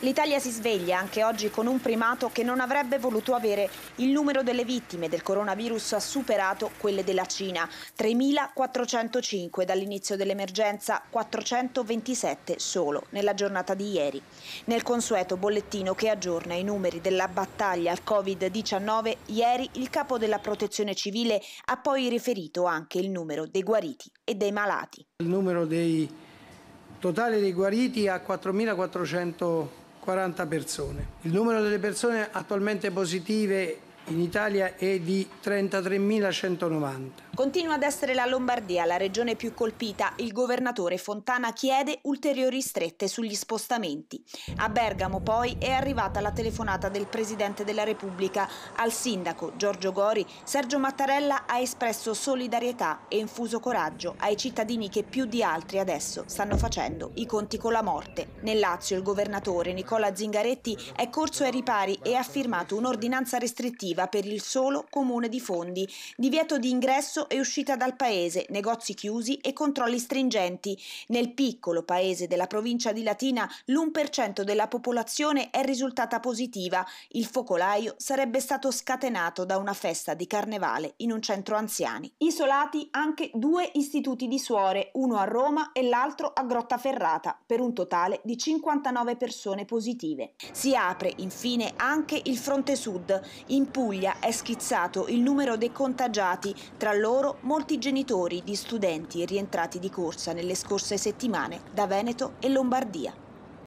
L'Italia si sveglia anche oggi con un primato che non avrebbe voluto avere. Il numero delle vittime del coronavirus ha superato quelle della Cina, 3.405 dall'inizio dell'emergenza, 427 solo nella giornata di ieri. Nel consueto bollettino che aggiorna i numeri della battaglia al Covid-19, ieri il capo della protezione civile ha poi riferito anche il numero dei guariti e dei malati. Il numero dei totale dei guariti a 4.400 40 persone. Il numero delle persone attualmente positive in Italia è di 33.190. Continua ad essere la Lombardia la regione più colpita. Il governatore Fontana chiede ulteriori strette sugli spostamenti. A Bergamo poi è arrivata la telefonata del Presidente della Repubblica. Al sindaco Giorgio Gori, Sergio Mattarella ha espresso solidarietà e infuso coraggio ai cittadini che più di altri adesso stanno facendo i conti con la morte. Nel Lazio il governatore Nicola Zingaretti è corso ai ripari e ha firmato un'ordinanza restrittiva IVA per il solo comune di Fondi, divieto di ingresso e uscita dal paese, negozi chiusi e controlli stringenti. Nel piccolo paese della provincia di Latina l'1% della popolazione è risultata positiva. Il focolaio sarebbe stato scatenato da una festa di carnevale in un centro anziani. Isolati anche due istituti di suore, uno a Roma e l'altro a Grottaferrata, per un totale di 59 persone positive. Si apre infine anche il fronte sud, in Puglia Puglia è schizzato il numero dei contagiati, tra loro molti genitori di studenti rientrati di corsa nelle scorse settimane da Veneto e Lombardia.